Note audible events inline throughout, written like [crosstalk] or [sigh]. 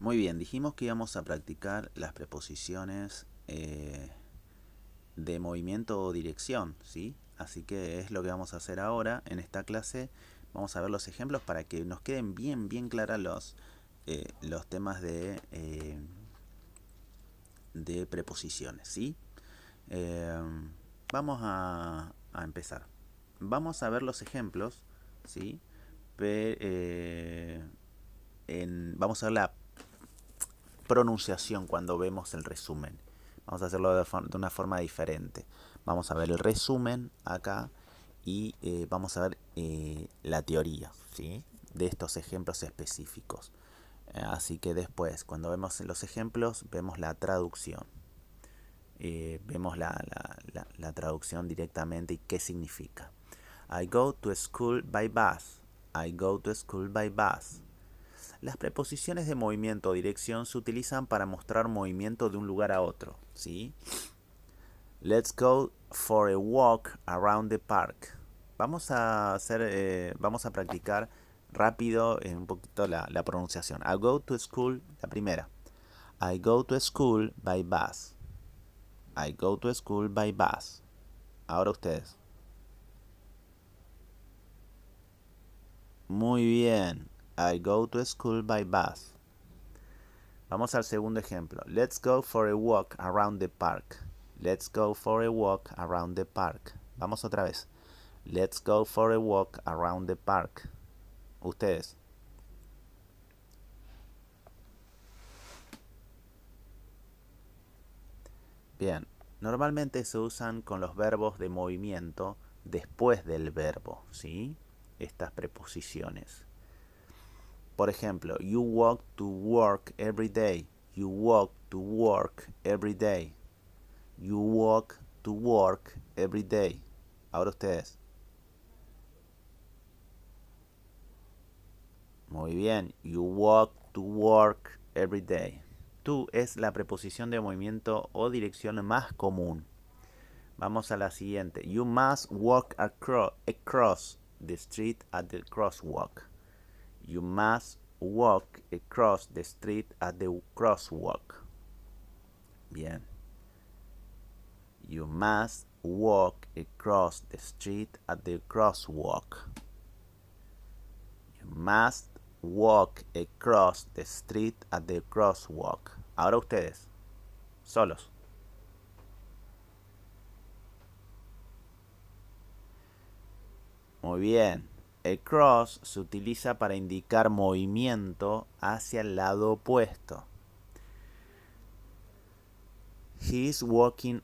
Muy bien, dijimos que íbamos a practicar las preposiciones eh, de movimiento o dirección, ¿sí? Así que es lo que vamos a hacer ahora en esta clase. Vamos a ver los ejemplos para que nos queden bien, bien claras los, eh, los temas de, eh, de preposiciones, ¿sí? Em, vamos a, empezar. Vamos a ver los ejemplos, ¿sí? vamos a ver la pronunciación cuando vemos el resumen. Vamos a hacerlo de, una forma diferente. Vamos a ver el resumen acá y eh, vamos a ver eh, la teoría de estos ejemplos específicos. Eh, así que después, cuando vemos los ejemplos, vemos la traducción. vemos la, la, traducción directamente y qué significa. I go to school by bus. I go to school by bus. Las preposiciones de movimiento o dirección se utilizan para mostrar movimiento de un lugar a otro, ¿sí? Let's go for a walk around the park. Vamos a hacer, eh, vamos a practicar rápido eh, un poquito la, la pronunciación. I go to school, la primera. I go to school by bus. I go to school by bus. Ahora ustedes. Muy bien. I go to school by bus. Vamos al segundo ejemplo. Let's go for a walk around the park. Let's go for a walk around the park. Vamos otra vez. Let's go for a walk around the park. Ustedes. Bien, normalmente se usan con los verbos de movimiento después del verbo, ¿sí? Estas preposiciones. Por ejemplo, you walk to work every day. You walk to work every day. You walk to work every day. Ahora ustedes. Muy bien. You walk to work every day. To es la preposición de movimiento o dirección más común. Vamos a la siguiente. You must walk across, across the street at the crosswalk. You must walk across the street at the crosswalk. Bien. You must walk across the street at the crosswalk. You must walk across the street at the crosswalk. Ahora ustedes, solos. Muy bien. A cross se utiliza para indicar movimiento hacia el lado opuesto. He is walking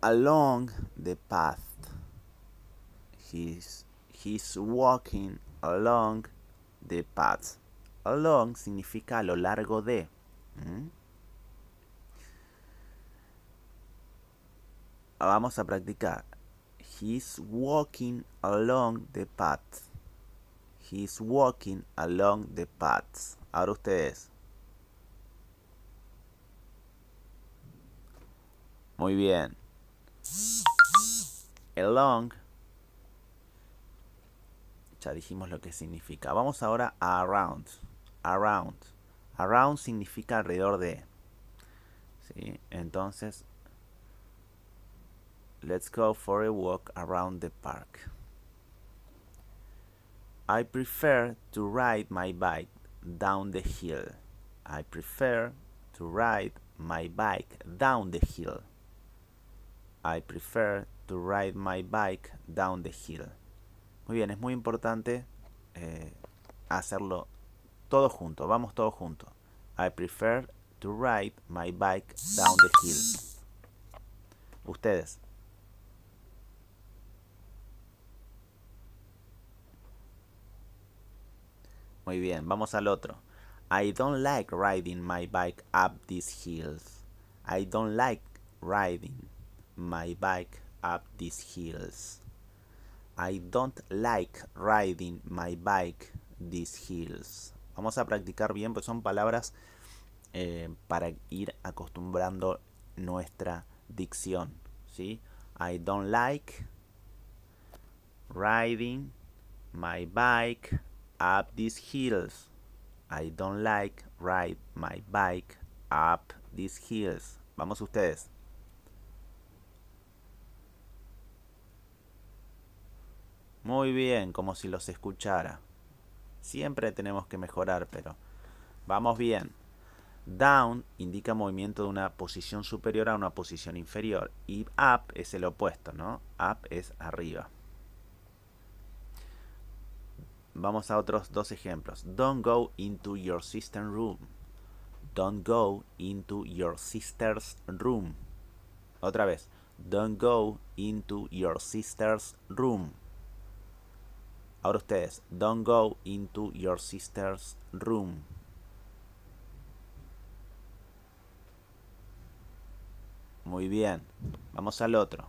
along the path. He's, walking along the path. Along significa a lo largo de. ¿Mm? Vamos a practicar. He's walking along the path. He's walking along the path. Ahora ustedes. Muy bien. Along. Ya dijimos lo que significa. Vamos ahora a around. Around. Around significa alrededor de. ¿Sí? Entonces, Let's go for a walk around the park. I prefer to ride my bike down the hill. I prefer to ride my bike down the hill. I prefer to ride my bike down the hill. Muy bien, es muy importante eh, hacerlo todo junto. Vamos todo junto. I prefer to ride my bike down the hill. Ustedes. Muy bien, vamos al otro. I don't like riding my bike up these hills. I don't like riding my bike up these hills. I don't like riding my bike these hills. Vamos a practicar bien, pues son palabras eh, para ir acostumbrando nuestra dicción. ¿sí? I don't like riding my bike up these hills. I don't like ride my bike up these hills. Vamos ustedes. Muy bien, como si los escuchara. Siempre tenemos que mejorar, pero vamos bien. Down indica movimiento de una posición superior a una posición inferior y up es el opuesto, ¿no? Up es arriba. Vamos a otros dos ejemplos. Don't go into your sister's room. Don't go into your sister's room. Otra vez. Don't go into your sister's room. Ahora ustedes. Don't go into your sister's room. Muy bien. Vamos al otro.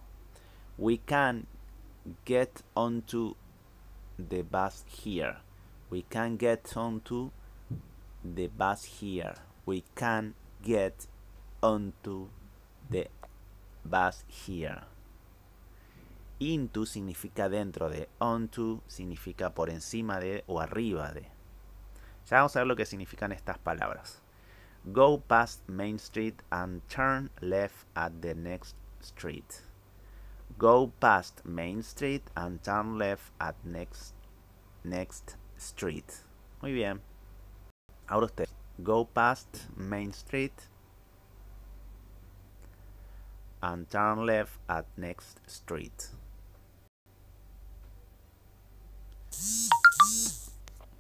We can get onto the bus here. We can get onto the bus here. We can get onto the bus here. Into significa dentro de, onto significa por encima de o arriba de. Ya vamos a ver lo que significan estas palabras. Go past Main Street and turn left at the next street. Go past Main Street and turn left at next, next street. Muy bien. Ahora usted. Go past Main Street and turn left at next street.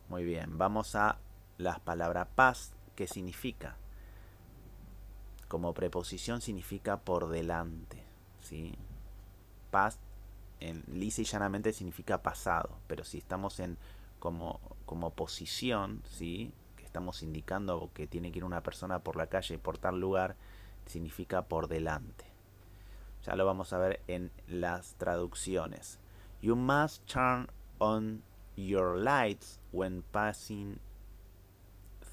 Muy bien, vamos a la palabra past, que significa como preposición significa por delante, ¿sí? en lisa y llanamente significa pasado, pero si estamos en como, posición, ¿sí? que estamos indicando que tiene que ir una persona por la calle y por tal lugar, significa por delante. Ya lo vamos a ver en las traducciones. You must turn on your lights when passing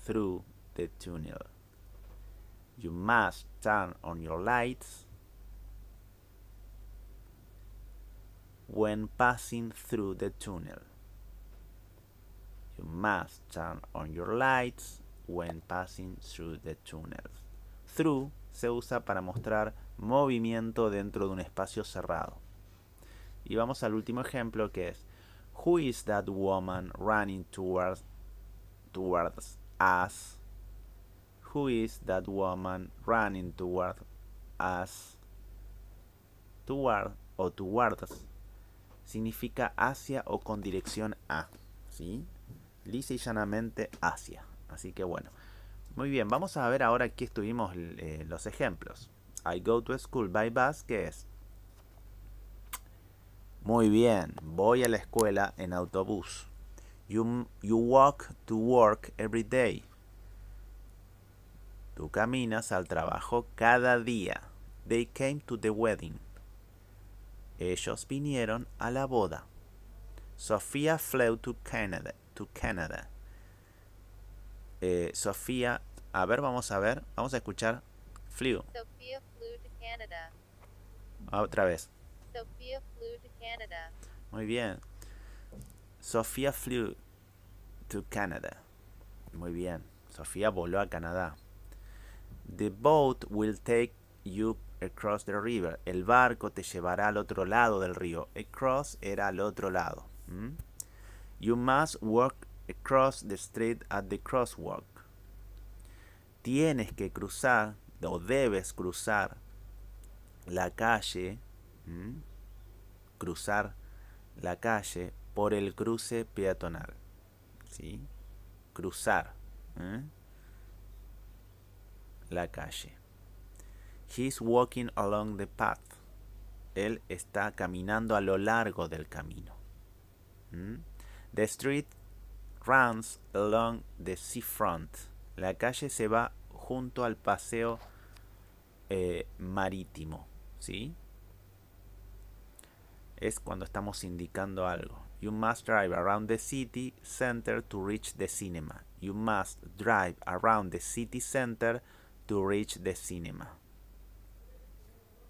through the tunnel. You must turn on your lights when passing through the tunnel. You must turn on your lights when passing through the tunnel. Through se usa para mostrar movimiento dentro de un espacio cerrado. Y vamos al último ejemplo que es Who is that woman running towards towards us? Who is that woman running towards us? Toward o towards significa hacia o con dirección a, ¿sí? Lisa y llanamente hacia. Así que bueno. Muy bien, vamos a ver ahora aquí estuvimos eh, los ejemplos. I go to school by bus, que es? Muy bien, voy a la escuela en autobús. You, you walk to work every day. Tú caminas al trabajo cada día. They came to the wedding. Ellos vinieron a la boda. Sofía flew to Canada. To Canada. Eh, Sofía, a ver, vamos a ver, vamos a escuchar flew. Sofía flew to Canada. Otra vez. Sofía flew to Canada. Muy bien. Sofía flew to Canada. Muy bien. Sofía voló a Canadá. The boat will take you Across the river. El barco te llevará al otro lado del río. Across era al otro lado. You must walk across the street at the crosswalk. Tienes que cruzar o debes cruzar la calle. Cruzar la calle por el cruce peatonal. Cruzar. La calle. He's walking along the path. Él está caminando a lo largo del camino. Hmm? The street runs along the seafront. La calle se va junto al paseo eh, marítimo. ¿Sí? Es cuando estamos indicando algo. You must drive around the city center to reach the cinema. You must drive around the city center to reach the cinema.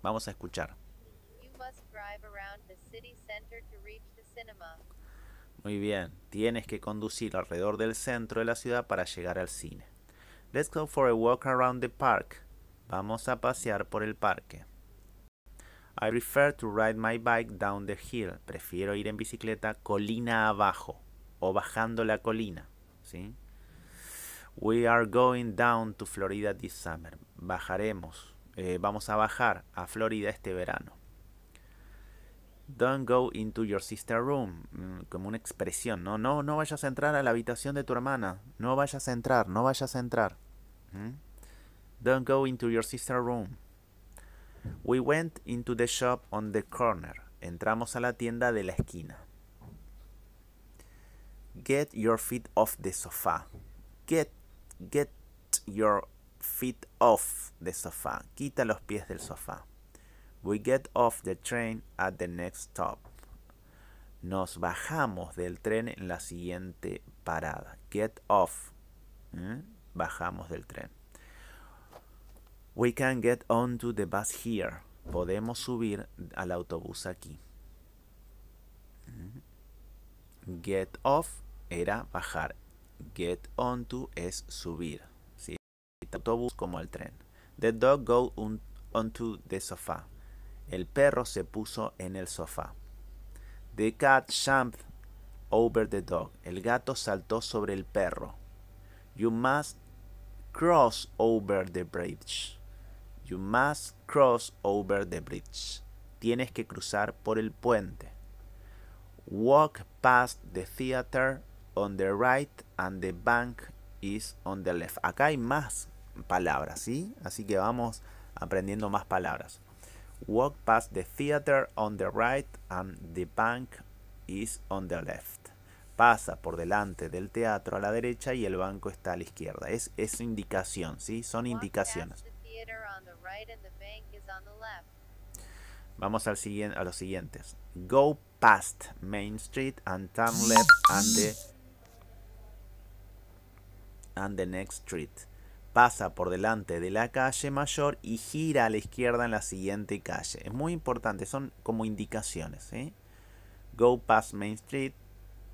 Vamos a escuchar. Muy bien, tienes que conducir alrededor del centro de la ciudad para llegar al cine. Let's go for a walk around the park. Vamos a pasear por el parque. I prefer to ride my bike down the hill. Prefiero ir en bicicleta colina abajo o bajando la colina. ¿sí? We are going down to Florida this summer. Bajaremos eh, vamos a bajar a Florida este verano. Don't go into your sister room, mm, como una expresión, ¿no? No, no vayas a entrar a la habitación de tu hermana, no vayas a entrar, no vayas a entrar. ¿Mm? Don't go into your sister room. We went into the shop on the corner. Entramos a la tienda de la esquina. Get your feet off the sofa. Get, get your feet off the sofá. Quita los pies del sofá. We get off the train at the next stop. Nos bajamos del tren en la siguiente parada. Get off. Bajamos del tren. We can get onto the bus here. Podemos subir al autobús aquí. Get off era bajar. Get onto es subir como el tren. The dog go onto the sofa. El perro se puso en el sofá. The cat jumped over the dog. El gato saltó sobre el perro. You must cross over the bridge. You must cross over the bridge. Tienes que cruzar por el puente. Walk past the theater on the right and the bank is on the left. Acá hay más palabras, ¿sí? Así que vamos aprendiendo más palabras. Walk past the theater on the right and the bank is on the left. Pasa por delante del teatro a la derecha y el banco está a la izquierda. Es, es indicación, ¿sí? Son indicaciones. Vamos al siguiente, a los siguientes. Go past Main Street and turn left and and the next street pasa por delante de la calle mayor y gira a la izquierda en la siguiente calle. Es muy importante, son como indicaciones. ¿eh? Go past Main Street,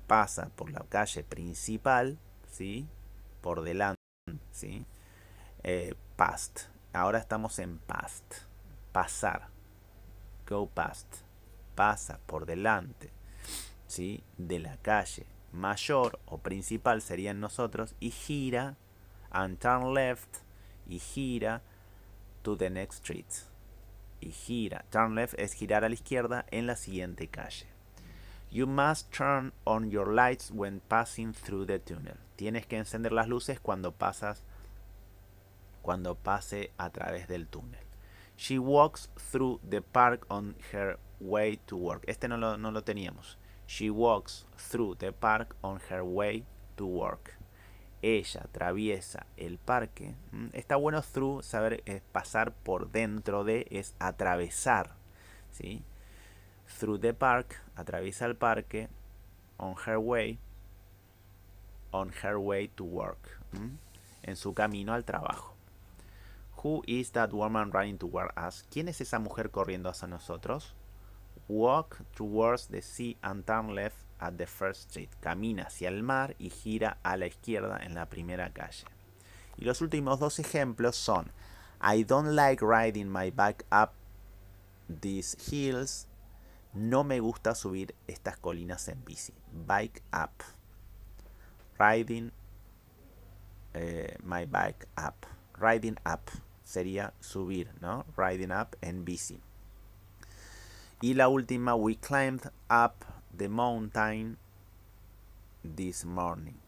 pasa por la calle principal, ¿sí? por delante. ¿sí? Eh, past, ahora estamos en past, pasar. Go past, pasa por delante ¿sí? de la calle mayor o principal serían nosotros y gira and turn left y gira to the next street. Y gira. Turn left es girar a la izquierda en la siguiente calle. You must turn on your lights when passing through the tunnel. Tienes que encender las luces cuando pasas cuando pase a través del túnel. She walks through the park on her way to work. Este no lo, no lo teníamos. She walks through the park on her way to work ella atraviesa el parque. Mm, está bueno through, saber eh, pasar por dentro de, es atravesar. ¿sí? Through the park, atraviesa el parque. On her way, on her way to work. Mm, en su camino al trabajo. Who is that woman running toward us? ¿Quién es esa mujer corriendo hacia nosotros? Walk towards the sea and turn left at the First Street. Camina hacia el mar y gira a la izquierda en la primera calle. Y los últimos dos ejemplos son I don't like riding my bike up these hills. No me gusta subir estas colinas en bici. Bike up. Riding eh, my bike up. Riding up sería subir, ¿no? Riding up en bici. Y la última, we climbed up the mountain this morning.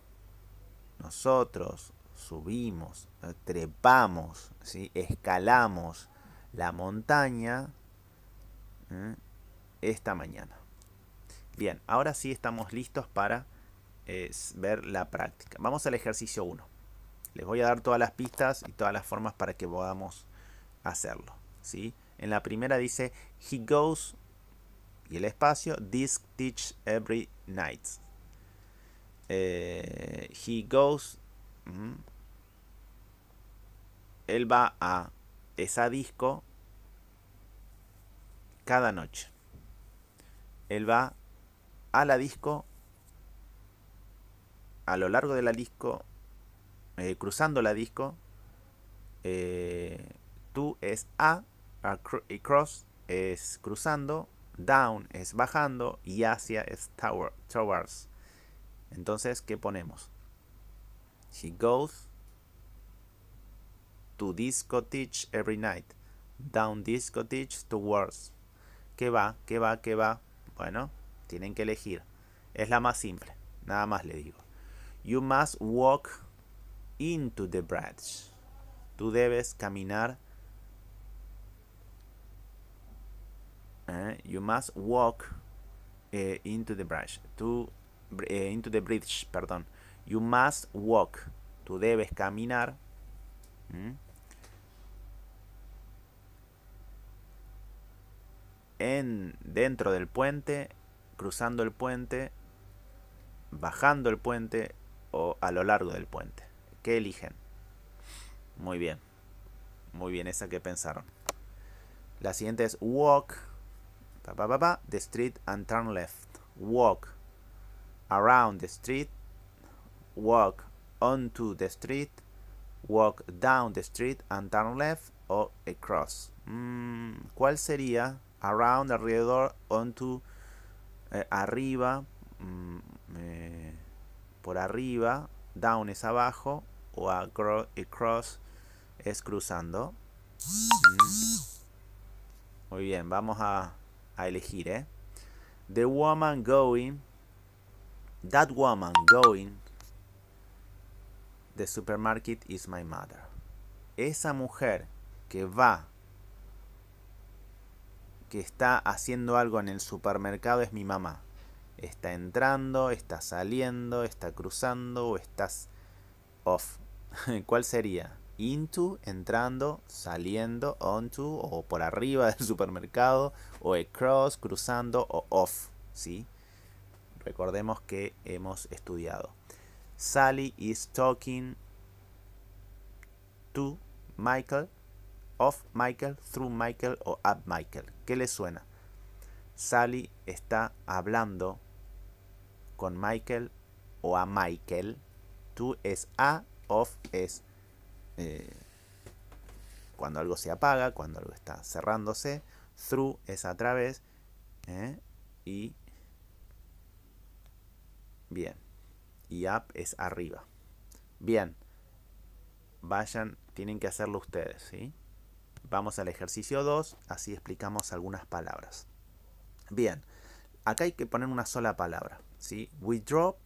Nosotros subimos, eh, trepamos, ¿sí? escalamos la montaña eh, esta mañana. Bien, ahora sí estamos listos para eh, ver la práctica. Vamos al ejercicio 1. Les voy a dar todas las pistas y todas las formas para que podamos hacerlo. ¿sí? En la primera dice, He goes y el espacio, Disc Teach Every Night. Eh, he goes. Mm, él va a esa disco cada noche. Él va a la disco a lo largo de la disco, eh, cruzando la disco. Eh, tú es a, cross es cruzando, down es bajando y hacia es towards. Entonces, ¿qué ponemos? She goes to cottage every night. Down cottage towards. ¿Qué va? ¿Qué va? ¿Qué va? Bueno, tienen que elegir. Es la más simple. Nada más le digo. You must walk into the bridge. Tú debes caminar ¿eh? you must walk eh, into the bridge. To, eh, into the bridge, perdón. You must walk. Tú debes caminar. En, dentro del puente, cruzando el puente, bajando el puente o a lo largo del puente. ¿Qué eligen? Muy bien. Muy bien, esa que pensaron. La siguiente es walk the street and turn left. Walk around the street. Walk onto the street. Walk down the street and turn left o across. Mm, ¿Cuál sería? Around, alrededor, onto, eh, arriba, mm, eh, por arriba, down es abajo o across es cruzando. Mm. Muy bien, vamos a a elegir, ¿eh? The Woman Going, That Woman Going, The Supermarket is My Mother. Esa mujer que va, que está haciendo algo en el supermercado es mi mamá. Está entrando, está saliendo, está cruzando o estás off. [laughs] ¿Cuál sería? into, entrando, saliendo, onto o por arriba [laughs] del supermercado, o across, cruzando o off, ¿sí? Recordemos que hemos estudiado. Sally is talking to Michael, of Michael, through Michael o at Michael. ¿Qué le suena? Sally está hablando con Michael o a Michael. To es a, off es eh, cuando algo se apaga, cuando algo está cerrándose. Through es a través. ¿eh? Y bien. Y up es arriba. Bien. Vayan, tienen que hacerlo ustedes, ¿sí? Vamos al ejercicio 2, así explicamos algunas palabras. Bien, acá hay que poner una sola palabra, ¿sí? We drop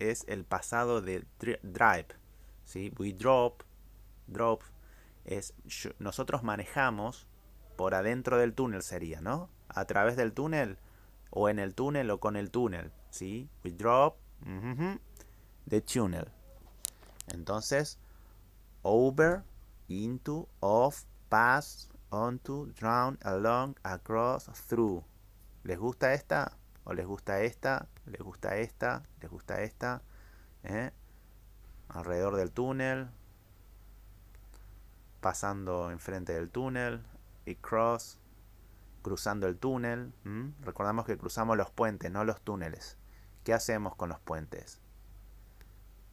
es el pasado de drive, ¿sí? We drop, drop, es nosotros manejamos por adentro del túnel sería, ¿no? A través del túnel o en el túnel o con el túnel, ¿sí? We drop the tunnel. Entonces, over, into, off, pass, onto, drown, along, across, through. ¿Les gusta esta? ¿O les gusta esta? ¿Les gusta esta? ¿Les gusta esta? les ¿Eh? gusta esta Alrededor del túnel, pasando enfrente del túnel, y cross, cruzando el túnel. Recordamos que cruzamos los puentes, no los túneles. ¿Qué hacemos con los puentes?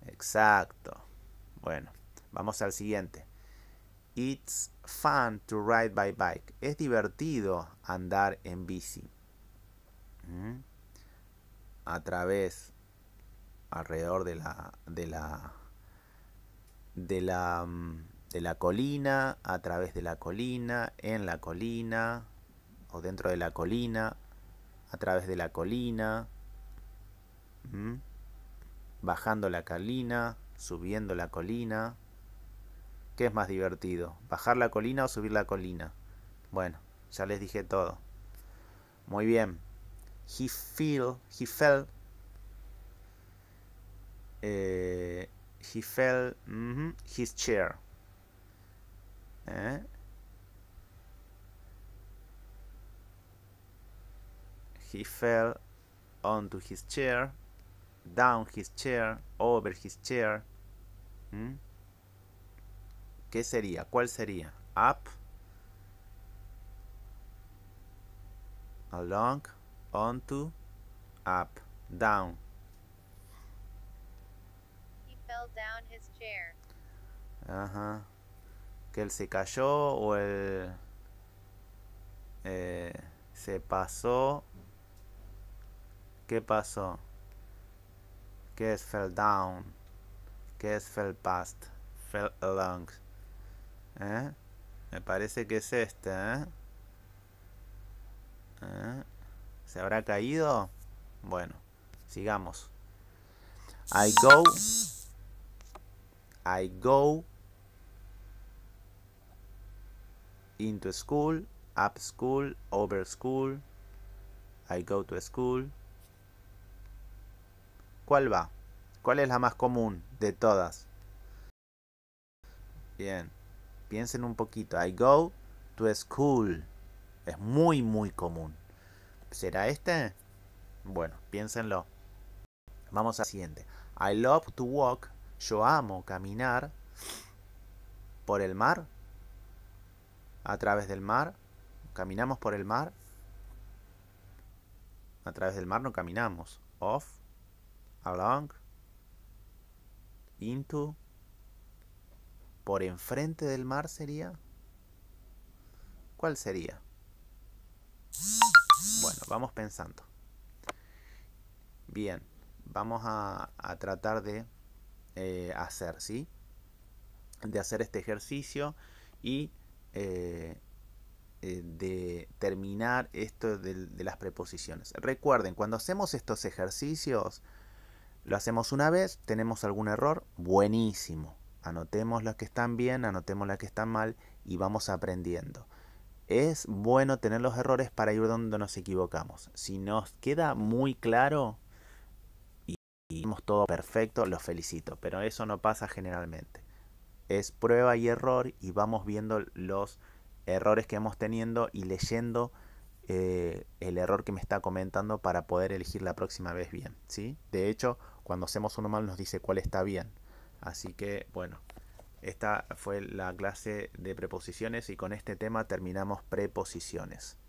Exacto. Bueno, vamos al siguiente. It's fun to ride by bike. Es divertido andar en bici. A través, alrededor de la, de la, de la, mm, de la colina, a través de la colina, en la colina, o dentro de la colina, a través de la colina, bajando la colina, subiendo la colina. ¿Qué es más divertido? ¿Bajar la colina o subir la colina? Bueno, ya les dije todo. Muy bien. He feel, he fell. Eh, he fell, his chair. Eh? He fell onto his chair, down his chair, over his chair. ¿Mm? ¿Qué sería? ¿Cuál sería? Up, along, onto, up, down. He fell down his chair. Uh huh. que él se cayó o él eh, se pasó. ¿Qué pasó? ¿Qué es fell down? ¿Qué es fell past? Fell along. ¿Eh? Me parece que es este. ¿eh? ¿Se habrá caído? Bueno, sigamos. I go. I go into school, up school, over school, I go to school. ¿Cuál va? ¿Cuál es la más común de todas? Bien, piensen un poquito. I go to school. Es muy, muy común. ¿Será este? Bueno, piénsenlo. Vamos al siguiente. I love to walk. Yo amo caminar por el mar a través del mar, caminamos por el mar, a través del mar no caminamos, off, along, into, por enfrente del mar sería, ¿cuál sería? Bueno, vamos pensando. Bien, vamos a, tratar de eh, hacer, ¿sí? De hacer este ejercicio y eh, eh, de terminar esto de, las preposiciones. Recuerden, cuando hacemos estos ejercicios, lo hacemos una vez, tenemos algún error, buenísimo. Anotemos los que están bien, anotemos las que están mal y vamos aprendiendo. Es bueno tener los errores para ir donde nos equivocamos. Si nos queda muy claro y, y todo perfecto, los felicito, pero eso no pasa generalmente es prueba y error y vamos viendo los errores que hemos teniendo y leyendo eh, el error que me está comentando para poder elegir la próxima vez bien. ¿sí? De hecho, cuando hacemos uno mal nos dice cuál está bien. Así que bueno, esta fue la clase de preposiciones y con este tema terminamos preposiciones.